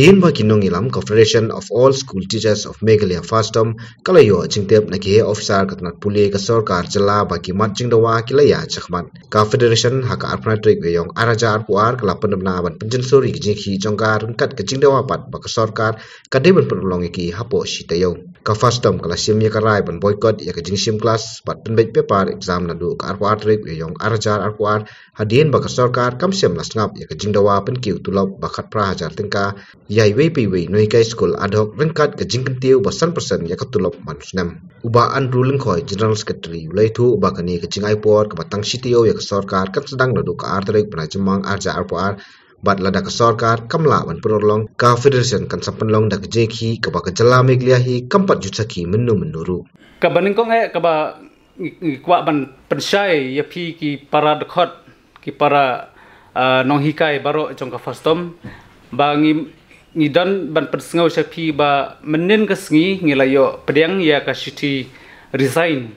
Dean ba kinong ilam Confederation of All School Teachers of Meghalaya Fastom kala yo chingtep na ke officer katnat puli ka sarkar chala ba ki ching dawa kila ya chakman Confederation ha ka arpna trik yong araja arpuar kala pandamna ban panjin sori ki jinghi chongkar kat ka ching pat ba ka sarkar ka ki hapo shitayo ka fastom kala sim ya ka ban boycott ya ka jingsim class pat panbet paper exam na du ka arpuar trik we yong araja arpuar ha Dean ba ka sarkar kam sem lasngap ya ka jing dawa pan kiu tulop ba khat pra hajar tingka yai wei pi wei noi kai school adhok rengkat ka jingkem tiu basan persen ya katulop manusnam uba andrew lengkhoi general secretary ulai thu uba kani ka jingai por ka batang sitio ya ka sarkar kan sedang nadu ka artarik penajemang arja arpar bat lada ka sarkar kamla ban perolong ka federation kan long da ka jeki ka ba ka jala megliahi kampat jutaki mennu menuru ka baningkong e ka ba kwa ban pensai ya pi ki para dekhot ki para nonghikai baro jongka fastom bangi Nidan ban persengau shapi ba menen kasngi ngilayo pedang ya shiti resign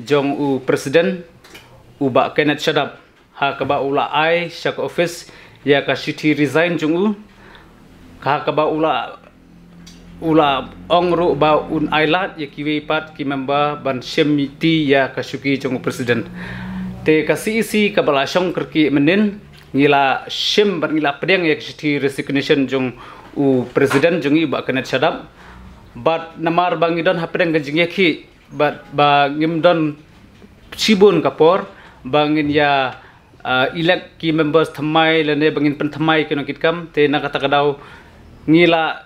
jong u president u ba kenat shadab ha kaba ula ai shak office ya shiti resign jong u ka kaba ula ula ongru ba un ailat ya kiwe pat ki memba ban shemiti ya shuki jong u president te kasi isi e bala shong kerki menen ngila shim ban ngila pedang ya shiti resignation jong u president jungi ba kenet shadam but namar bangi don hapren ganjing yaki but don sibun kapor bangin ya uh, ki members thamai lene bangin pen thamai kino kitkam te nakata kadau ngila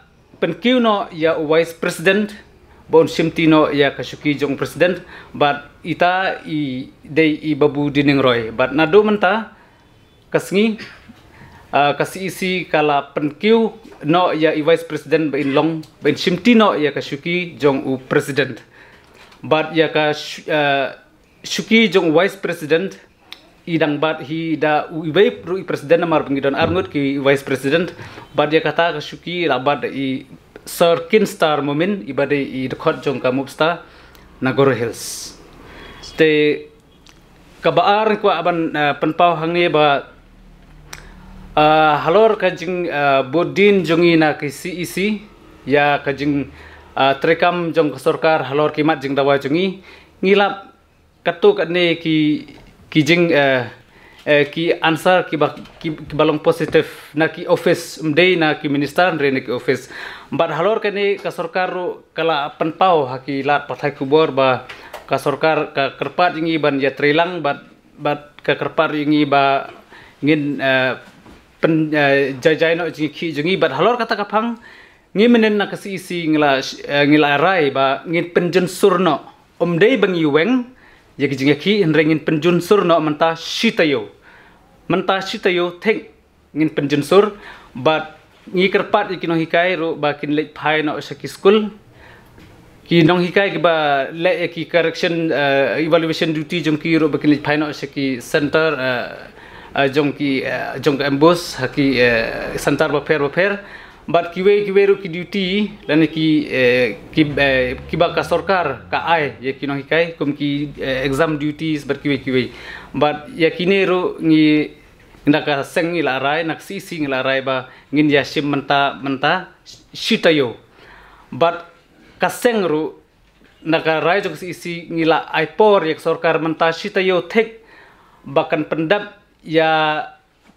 pen no ya vice president bon simtino ya kasuki jong president but ita i dei i babu dining roy but nadu menta kasngi uh, kasi isi kala penkiu no ya i vice president ba in long ba in shimti no ya ka shuki jong u president but ya ka uh, shuki jong vice president idang bat hi da i pro i president amar don arngut ki vice president but ya kata ka shuki labat i sir kin star momin ibade i record jong ka nagoro hills te kabar ko aban uh, penpau hangne ba Uh, eh, halor kajing eh, bodin jongi na kisi isi ya kajing uh, eh, trekam jong kesorkar halor kimat jing dawa jongi ngilap ketuk ne ki ki jing ki answer ki, ki, balong positif na ki office mdei na ki minister re ki office bat halor kane ka sorkar ro kala penpau haki lat pathai kubor ba ka sorkar ka kerpat jingi ban ya trelang bat bat ka kerpat jingi ba ngin uh, pen eh, jai jai no jingi ki jingi halor kata kapang ngi menen na kasi isi ngila eh, ngila rai ba ngi penjun surno om day bang iweng ya ki jingi ki ngin penjun surno menta shitayo menta shitayo thek ngin penjun sur but ngi kerpat iki no hikai ro ba kin lek phai no saki school ki nong hikai ki ba le ki correction eh, evaluation duty jum ki ro ba kin lek phai no saki center Uh, jong ki uh, jong embos haki uh, santar ba fer ba fer bar ki ki duty lani ki ki ki ba ka sarkar ka ai ye ki no ki kai kum ki exam duties bar kiwe kiwe bat we bar yakine ro ngi nda ka seng ila rai nak si sing rai ba ngin ya sim menta menta shitayo bar ka seng ro nda ka rai jok si ngila ai por yak sarkar menta shitayo tek bakan pendap ya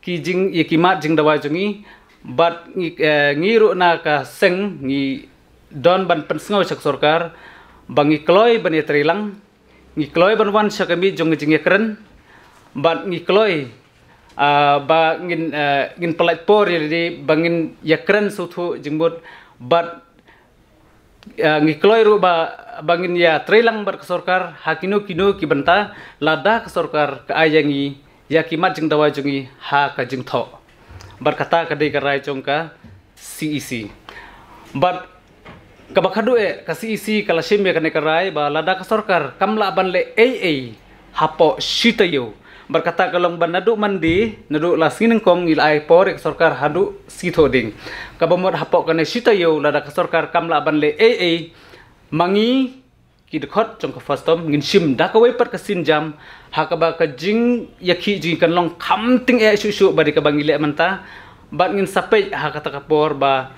kijing ya kimat jing dawai jungi bat ngi eh, ngiru na ka seng ngi don ban pensngau sak sorkar bangi kloi ban ya terilang ngi kloi ban wan sak mi jong jing ya keren bat ngi kloi uh, ba ngin uh, ngin pelat por ya di bangin ya keren sutu bot bat uh, ngi kloi ru ba bangin ya terilang bat ke sorkar kino ki kibenta lada ke sorkar ke ayangi ya kimat jeng dawai jungi ha ka jeng tho berkata kadai karai jong ka CEC but bakadu e ka CEC kala e ka ya e kane karai ba lada ka sarkar kamla ban le AA hapo yo berkata kalong ban naduk mandi la sineng kong il ai porek sarkar hadu sitho ding ka kabamot hapo kane yo lada ka sarkar kamla ban le AA mangi kita chong ka fastom ngin shim da ka wai par ka jam ha ka ba ka jing yakhi jing kan long kham ting e shu shu bari ka bangile manta bat ngin sapai ha ka por ba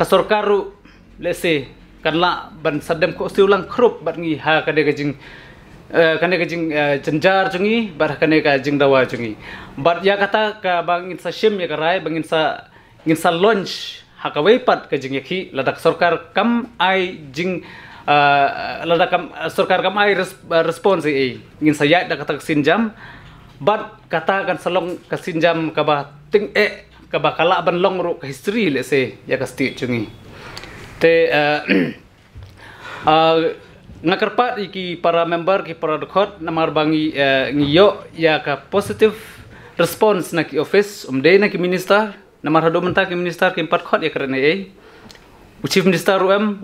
ka sorkaru le se kan la ban sadem ko siulang khrup bat ngi ha ka de e, ka jing kane ka jing jenjar chungi bar kane ka jing dawa jungi bat ya kata ka bangin sa shim ya ka rai bangin sa ngin sa launch ha ka pat ka jing yakhi ladak sorkar kam ai jing uh, eh, ladakam surkar kam ai responsi respons eh. ngin saya da kata sinjam bat kata kan selong kesinjam kaba ting e kaba kala ban long ru ka history le se ya ka sti chungi te ngakar iki para member ki para dokot namar bangi ngiyo ya ka positive response na office umde na minister nama hadu mentah ki minister ki empat kot ya karena eh chief minister um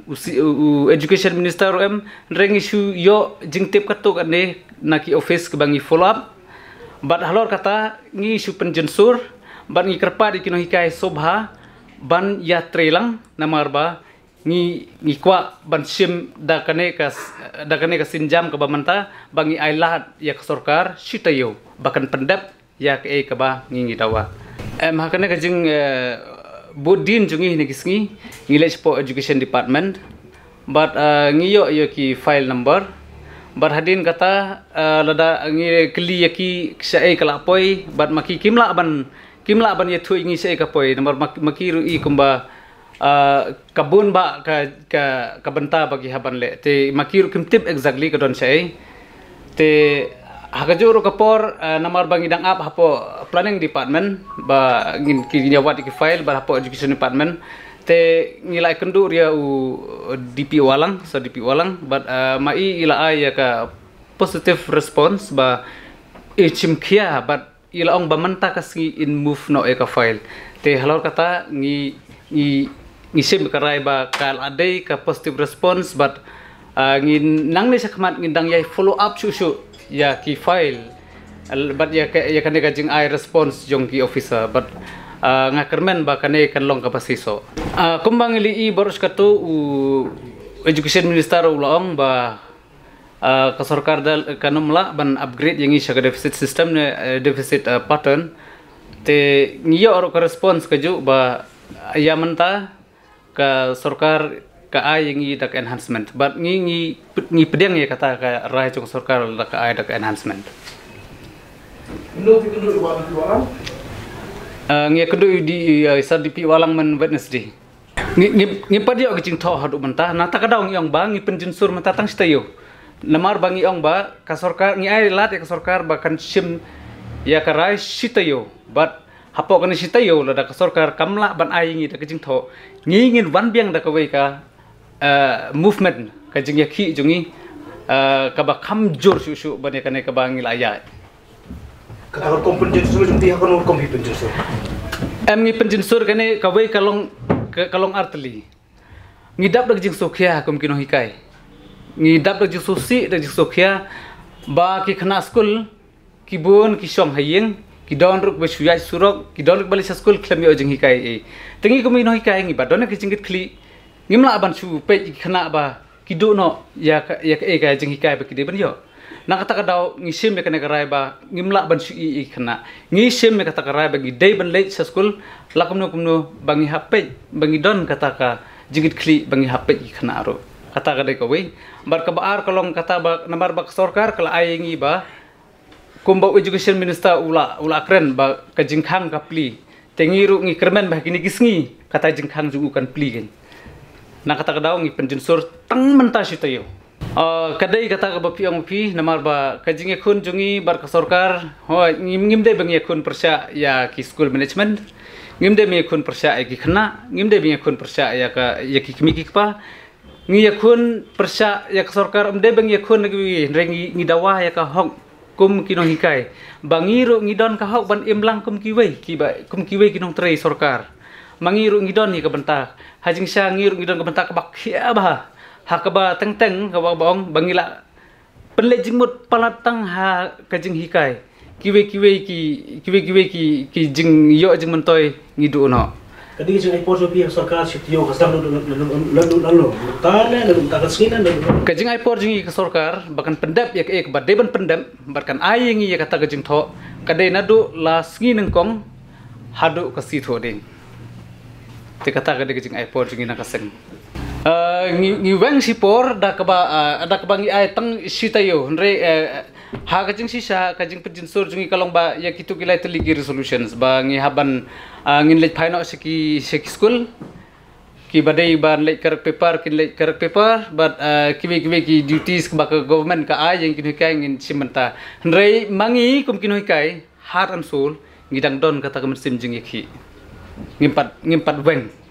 education minister um reng isu yo tip kato kane naki office bangi follow up bat halor kata ngi isu penjensur bat ngi kerpa di kino hikai sobha ban ya trelang namar ba ngi ngi kwa ban sim da kane kas da kane kas sinjam ke bamanta bangi ailahat ya sorkar sitayo bahkan pendap ya ke e ba ya ngi ngi dawa em hakane ka jing eh, budin jungi ni kisngi ngilech po education department but uh, ngiyo yo ki file number but hadin kata uh, lada ngi kli yaki sai kala poi but maki kimla ban kimla ban ye thui ngi sai ka poi number maki ru i kumba uh, kabun ba ka ka kabanta bagi haban le te maki ru tip exactly ka don sai te ro kapor uh, namar bangidang ap hapo planning department ba ngin kijawat ki file ba hapo education department te ngilai kendu ria u DP walang so DP walang but uh, mai ila ya ka positive response ba ichim kia but ila ong bamanta kasi in move no e ka file te halor kata ngi ngi ngisim karai ba kal adai ka positive response but uh, ngin nang ni sakmat ngin dang yai follow up susu ya ki file but ya ya kan ka jing ai response jong ki officer but uh, ngakermen ba kan kan long kapasiso uh, kumbang li i boros katu u education minister ulang ba uh, ka sarkar dal ban upgrade yang isha deficit system ne uh, deficit uh, pattern te ngiyo ro ka response bah ba ya ka sorkar ka ai ngi dak enhancement but ngi ngi ngi pedeng ya kata ka rai chung sorkar dak ai dak enhancement no fi ngi di sar di pi walang men wednesday ngi ngi ngi padi ke jing toh hadu mentah na ka dong yang bang ngi penjun sur mentatang sitayo lemar bangi ong ba ka sorkar ngi ai lat ya ka sorkar bahkan sim ya ka rai sitayo but hapo kan sitayo la dak sorkar kamla ban ai ngi dak jing toh ngi ngin wan biang dak wei ka Uh, movement kajing yaki jungi uh, kaba kamjur susu bane kane kaba ngilaya kalau kompon jinsur junti hakon kompi penjinsur em ngi penjinsur kane kawai kalong kalong artli ngidap dak jinsur kya kom kino hikai ngidap dak jinsur si dak jinsur kya ba ki khana skul ki bon ki shom hayeng ki don ruk be suyai surok ki don ruk bali skul klem yo jing hikai e tengi kom kino hikai ngi badon ki jingit kli ngimla aban su pe khana ba kidu no ya ya e eh, ga jing hikai ba kidi ban yo na kata ka daw ngi sem me kana karai ba ngimla la ban i i ngi me kata karai ba gi dei ban late sa school lakum no kum no bangi hape bangi don kata ka jingit kli bangi hape i khana ro kata ka dei ko we bar ka baar kalong kata ba namar ba sarkar kala ai ngi ba kumba education minister ula ula kren ba ka jingkhang ka pli tengiru ngi kremen ba kini gisngi kata jingkhang ju kan pli gen nakata kata kadaong ipenjun sur tang menta shitayo ah, kadai kata ke bapi ang pi namar ba kajing ekun ya jungi bar ka sarkar ho ngim ngim de ya bang ekun persya ya ki school management ngim de mi ekun persya ya ki khna ngim de mi ekun persya ya ka ya ki kimi ki pa ngi ekun ya persya ya ka sarkar de bang ekun ngi rengi ngi dawa ya ka hok kum kinong hikai bangiro ngidon hok ban imlang kum kiwei ba kum kiwei kinong tray sorkar mangiru ngidon ni kebentak hajing sia ngiru ngidon kebentak kebak ya ba hakaba teng teng kaba bong bangila penle jingmut palatang ha kajing hikai kiwe kiwe ki kiwe kiwe ki ki jing yo jing mentoi ngidu no kadi jing ai porjo pi sarkar sit yo khastam lu lu lu tane lu takat skina lu kajing ai porjo ngi sarkar bakan pendap ya ek deban pendam barkan ai ngi ya kata kajing tho kadai nadu la sngin kong hadu kasi tho ding tikata gede kecing iPhone sing nakaseng Uh, eh, ngiweng si por da kaba ada eh, da kaba ngi ai tang sita yo nre uh, ha kajing sisa jing pejin sur jungi kalong ba ya kitu kilai teligi resolutions ba ngi haban uh, ngin lej paino seki seki school ki badai ban lej kar paper kin lej kar paper but ki ki ki duties ba ka government ka a yang kinu kai ngin simenta nre mangi kum kinu kai heart and soul ngidang don kata sim jungi ki ngimpat ngimpat weng